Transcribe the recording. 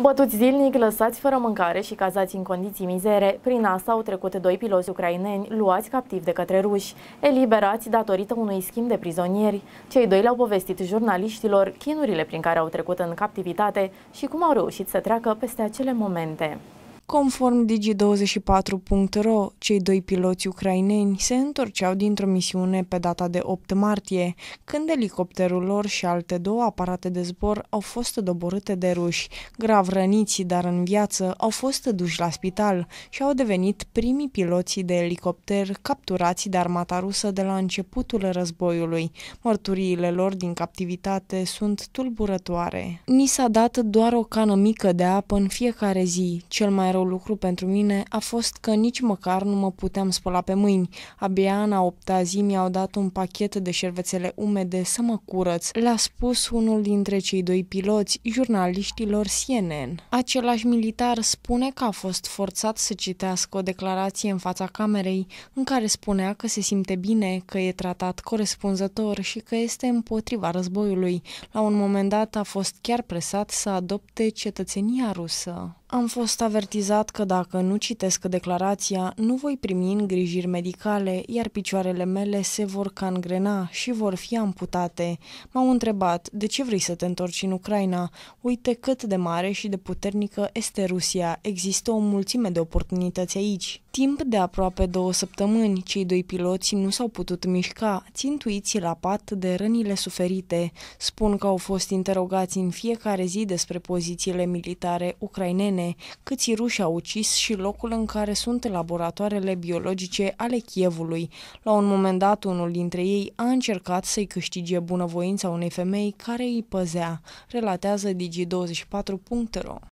Bătuți zilnic, lăsați fără mâncare și cazați în condiții mizere, prin asta au trecut doi piloți ucraineni luați captivi de către ruși, eliberați datorită unui schimb de prizonieri. Cei doi le-au povestit jurnaliștilor chinurile prin care au trecut în captivitate și cum au reușit să treacă peste acele momente. Conform Digi24.ro, cei doi piloți ucraineni se întorceau dintr-o misiune pe data de 8 martie, când elicopterul lor și alte două aparate de zbor au fost doborâte de ruși. Grav răniți, dar în viață, au fost duși la spital și au devenit primii piloți de elicopter capturați de armata rusă de la începutul războiului. Mărturiile lor din captivitate sunt tulburătoare. Ni s-a dat doar o cană mică de apă în fiecare zi, cel mai rău rău lucru pentru mine a fost că nici măcar nu mă puteam spăla pe mâini. Abia în a opta zi mi-au dat un pachet de șervețele umede să mă curăț, le-a spus unul dintre cei doi piloți, jurnaliștilor CNN. Același militar spune că a fost forțat să citească o declarație în fața camerei, în care spunea că se simte bine, că e tratat corespunzător și că este împotriva războiului. La un moment dat a fost chiar presat să adopte cetățenia rusă. Am fost avertizat că dacă nu citesc declarația, nu voi primi îngrijiri medicale, iar picioarele mele se vor cangrena și vor fi amputate. M-au întrebat, de ce vrei să te întorci în Ucraina? Uite cât de mare și de puternică este Rusia, există o mulțime de oportunități aici. Timp de aproape două săptămâni, cei doi piloți nu s-au putut mișca, țintuiți la pat de rănile suferite. Spun că au fost interogați în fiecare zi despre pozițiile militare ucrainene, câți ruși au ucis și locul în care sunt laboratoarele biologice ale Chievului. La un moment dat, unul dintre ei a încercat să-i câștige bunăvoința unei femei care îi păzea, relatează digi24.ro.